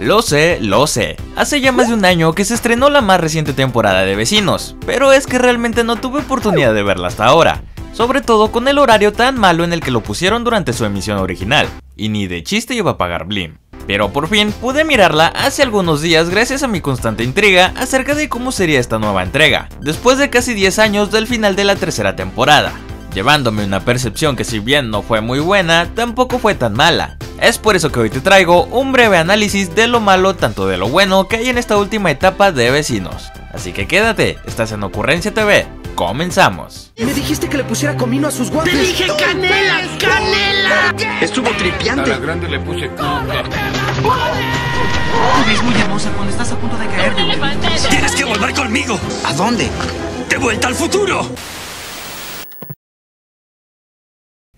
Lo sé, lo sé. Hace ya más de un año que se estrenó la más reciente temporada de Vecinos, pero es que realmente no tuve oportunidad de verla hasta ahora, sobre todo con el horario tan malo en el que lo pusieron durante su emisión original, y ni de chiste iba a pagar Blim. Pero por fin pude mirarla hace algunos días gracias a mi constante intriga acerca de cómo sería esta nueva entrega, después de casi 10 años del final de la tercera temporada llevándome una percepción que si bien no fue muy buena, tampoco fue tan mala, es por eso que hoy te traigo un breve análisis de lo malo tanto de lo bueno que hay en esta última etapa de vecinos. Así que quédate, estás en Ocurrencia TV, comenzamos. Me dijiste que le pusiera comino a sus guantes. ¡Te dije canela, canela! Estuvo tripiante. A la grande le puse Tú ves muy hermosa cuando estás a punto de caer. Tienes que volver conmigo. ¿A dónde? ¡De vuelta al futuro!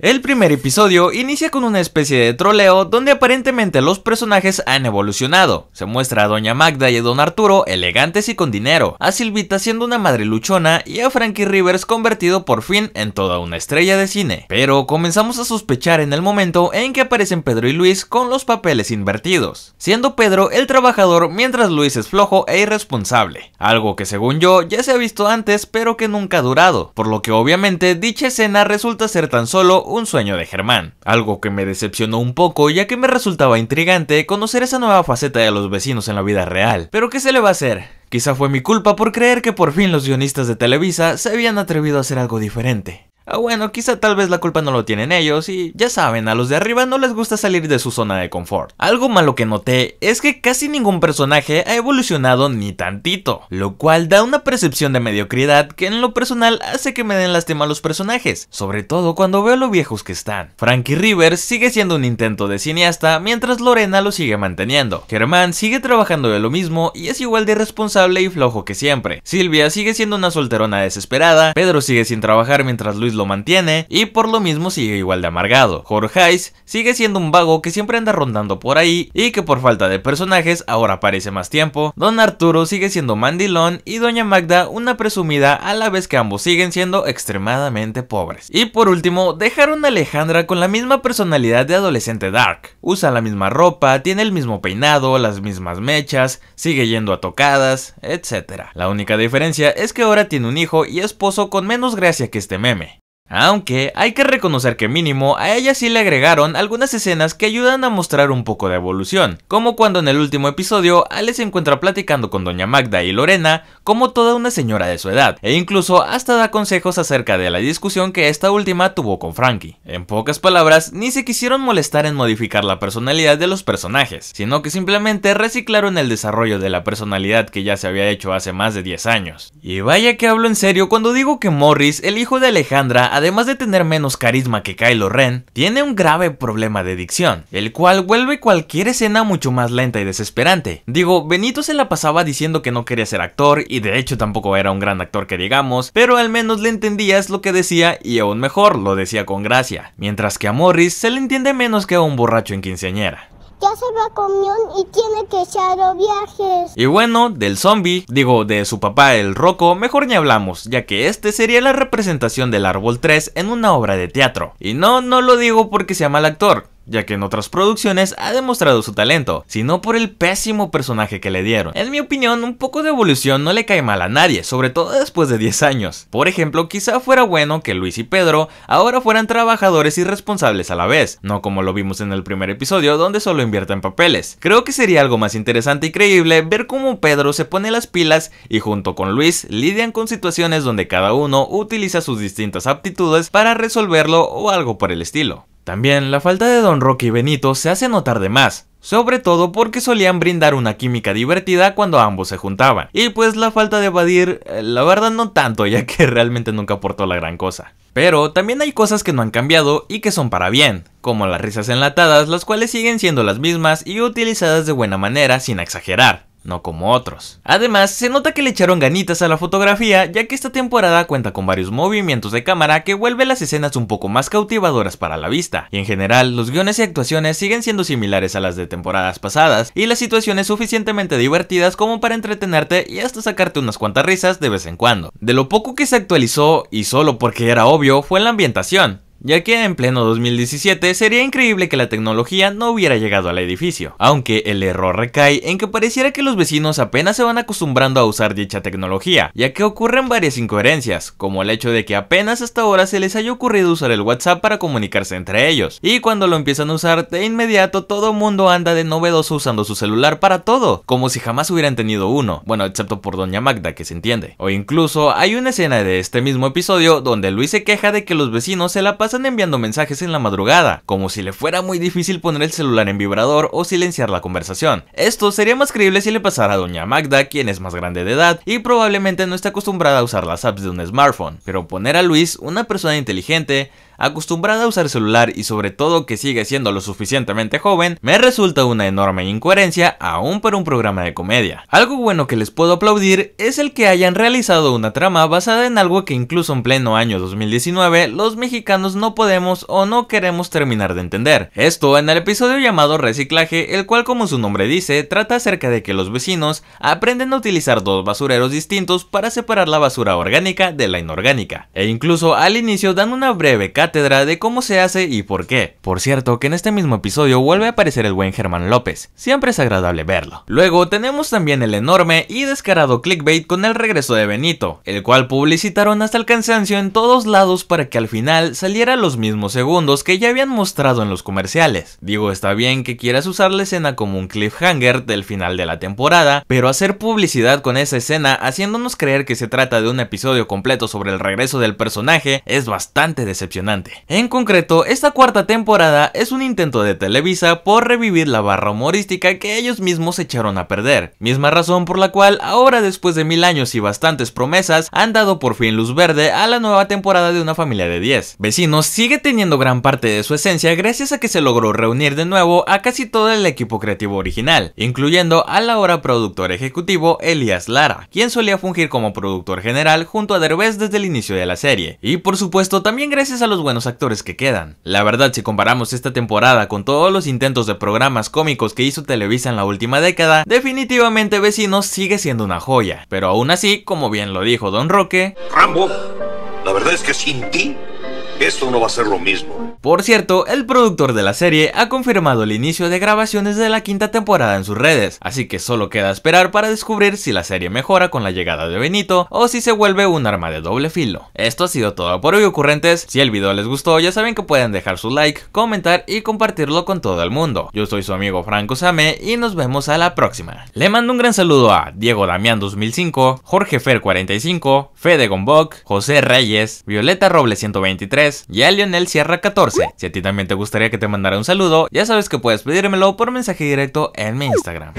El primer episodio inicia con una especie de troleo donde aparentemente los personajes han evolucionado. Se muestra a Doña Magda y a Don Arturo elegantes y con dinero, a Silvita siendo una madre luchona y a Frankie Rivers convertido por fin en toda una estrella de cine. Pero comenzamos a sospechar en el momento en que aparecen Pedro y Luis con los papeles invertidos, siendo Pedro el trabajador mientras Luis es flojo e irresponsable, algo que según yo ya se ha visto antes pero que nunca ha durado, por lo que obviamente dicha escena resulta ser tan solo un sueño de Germán, algo que me decepcionó un poco ya que me resultaba intrigante conocer esa nueva faceta de los vecinos en la vida real. Pero ¿qué se le va a hacer? Quizá fue mi culpa por creer que por fin los guionistas de Televisa se habían atrevido a hacer algo diferente. Ah, bueno, quizá tal vez la culpa no lo tienen ellos y ya saben, a los de arriba no les gusta salir de su zona de confort. Algo malo que noté es que casi ningún personaje ha evolucionado ni tantito, lo cual da una percepción de mediocridad que en lo personal hace que me den lástima a los personajes, sobre todo cuando veo lo viejos que están. Frankie Rivers sigue siendo un intento de cineasta mientras Lorena lo sigue manteniendo. Germán sigue trabajando de lo mismo y es igual de irresponsable y flojo que siempre. Silvia sigue siendo una solterona desesperada, Pedro sigue sin trabajar mientras Luis mantiene y por lo mismo sigue igual de amargado. Jorgeis sigue siendo un vago que siempre anda rondando por ahí y que por falta de personajes ahora aparece más tiempo. Don Arturo sigue siendo mandilón y Doña Magda una presumida a la vez que ambos siguen siendo extremadamente pobres. Y por último, dejaron a Alejandra con la misma personalidad de adolescente Dark. Usa la misma ropa, tiene el mismo peinado, las mismas mechas, sigue yendo a tocadas, etc. La única diferencia es que ahora tiene un hijo y esposo con menos gracia que este meme. Aunque hay que reconocer que mínimo a ella sí le agregaron algunas escenas que ayudan a mostrar un poco de evolución, como cuando en el último episodio Ale se encuentra platicando con Doña Magda y Lorena como toda una señora de su edad, e incluso hasta da consejos acerca de la discusión que esta última tuvo con Frankie. En pocas palabras, ni se quisieron molestar en modificar la personalidad de los personajes, sino que simplemente reciclaron el desarrollo de la personalidad que ya se había hecho hace más de 10 años. Y vaya que hablo en serio cuando digo que Morris, el hijo de Alejandra, además de tener menos carisma que Kylo Ren, tiene un grave problema de dicción, el cual vuelve cualquier escena mucho más lenta y desesperante. Digo, Benito se la pasaba diciendo que no quería ser actor y de hecho tampoco era un gran actor que digamos, pero al menos le entendías lo que decía y aún mejor lo decía con gracia, mientras que a Morris se le entiende menos que a un borracho en quinceañera ya se va con y tiene que echar viajes. Y bueno, del zombie, digo, de su papá el roco, mejor ni hablamos, ya que este sería la representación del Árbol 3 en una obra de teatro. Y no, no lo digo porque sea mal actor, ya que en otras producciones ha demostrado su talento, sino por el pésimo personaje que le dieron. En mi opinión, un poco de evolución no le cae mal a nadie, sobre todo después de 10 años. Por ejemplo, quizá fuera bueno que Luis y Pedro ahora fueran trabajadores y responsables a la vez, no como lo vimos en el primer episodio donde solo invierten papeles. Creo que sería algo más interesante y creíble ver cómo Pedro se pone las pilas y junto con Luis lidian con situaciones donde cada uno utiliza sus distintas aptitudes para resolverlo o algo por el estilo. También la falta de Don Rocky y Benito se hace notar de más, sobre todo porque solían brindar una química divertida cuando ambos se juntaban. Y pues la falta de Badir, eh, la verdad no tanto, ya que realmente nunca aportó la gran cosa. Pero también hay cosas que no han cambiado y que son para bien, como las risas enlatadas, las cuales siguen siendo las mismas y utilizadas de buena manera sin exagerar no como otros. Además, se nota que le echaron ganitas a la fotografía, ya que esta temporada cuenta con varios movimientos de cámara que vuelven las escenas un poco más cautivadoras para la vista, y en general, los guiones y actuaciones siguen siendo similares a las de temporadas pasadas, y las situaciones suficientemente divertidas como para entretenerte y hasta sacarte unas cuantas risas de vez en cuando. De lo poco que se actualizó, y solo porque era obvio, fue la ambientación ya que en pleno 2017 sería increíble que la tecnología no hubiera llegado al edificio, aunque el error recae en que pareciera que los vecinos apenas se van acostumbrando a usar dicha tecnología, ya que ocurren varias incoherencias, como el hecho de que apenas hasta ahora se les haya ocurrido usar el WhatsApp para comunicarse entre ellos, y cuando lo empiezan a usar de inmediato todo mundo anda de novedoso usando su celular para todo, como si jamás hubieran tenido uno, bueno excepto por doña Magda que se entiende, o incluso hay una escena de este mismo episodio donde Luis se queja de que los vecinos se la pasan están enviando mensajes en la madrugada, como si le fuera muy difícil poner el celular en vibrador o silenciar la conversación. Esto sería más creíble si le pasara a doña Magda, quien es más grande de edad y probablemente no está acostumbrada a usar las apps de un smartphone, pero poner a Luis, una persona inteligente, acostumbrada a usar celular y sobre todo que sigue siendo lo suficientemente joven, me resulta una enorme incoherencia aún para un programa de comedia. Algo bueno que les puedo aplaudir es el que hayan realizado una trama basada en algo que incluso en pleno año 2019 los mexicanos no podemos o no queremos terminar de entender. Esto en el episodio llamado Reciclaje, el cual como su nombre dice, trata acerca de que los vecinos aprenden a utilizar dos basureros distintos para separar la basura orgánica de la inorgánica. E incluso al inicio dan una breve de cómo se hace y por qué. Por cierto, que en este mismo episodio vuelve a aparecer el buen Germán López, siempre es agradable verlo. Luego tenemos también el enorme y descarado clickbait con el regreso de Benito, el cual publicitaron hasta el cansancio en todos lados para que al final saliera los mismos segundos que ya habían mostrado en los comerciales. Digo, está bien que quieras usar la escena como un cliffhanger del final de la temporada, pero hacer publicidad con esa escena haciéndonos creer que se trata de un episodio completo sobre el regreso del personaje es bastante decepcionante. En concreto, esta cuarta temporada es un intento de Televisa por revivir la barra humorística que ellos mismos echaron a perder, misma razón por la cual ahora después de mil años y bastantes promesas han dado por fin luz verde a la nueva temporada de Una familia de 10. Vecinos sigue teniendo gran parte de su esencia gracias a que se logró reunir de nuevo a casi todo el equipo creativo original, incluyendo al ahora productor ejecutivo Elias Lara, quien solía fungir como productor general junto a Derbez desde el inicio de la serie, y por supuesto también gracias a los buenos actores que quedan. La verdad, si comparamos esta temporada con todos los intentos de programas cómicos que hizo Televisa en la última década, definitivamente Vecinos sigue siendo una joya. Pero aún así, como bien lo dijo Don Roque, Rambo, la verdad es que sin ti esto no va a ser lo mismo. Por cierto, el productor de la serie ha confirmado el inicio de grabaciones de la quinta temporada en sus redes, así que solo queda esperar para descubrir si la serie mejora con la llegada de Benito o si se vuelve un arma de doble filo. Esto ha sido todo por hoy ocurrentes, si el video les gustó ya saben que pueden dejar su like, comentar y compartirlo con todo el mundo. Yo soy su amigo Franco Same y nos vemos a la próxima. Le mando un gran saludo a Diego Damián 2005, Jorge Fer 45, Fede Gombok, José Reyes, Violeta Roble 123, y a Lionel cierra 14. Si a ti también te gustaría que te mandara un saludo, ya sabes que puedes pedírmelo por mensaje directo en mi Instagram.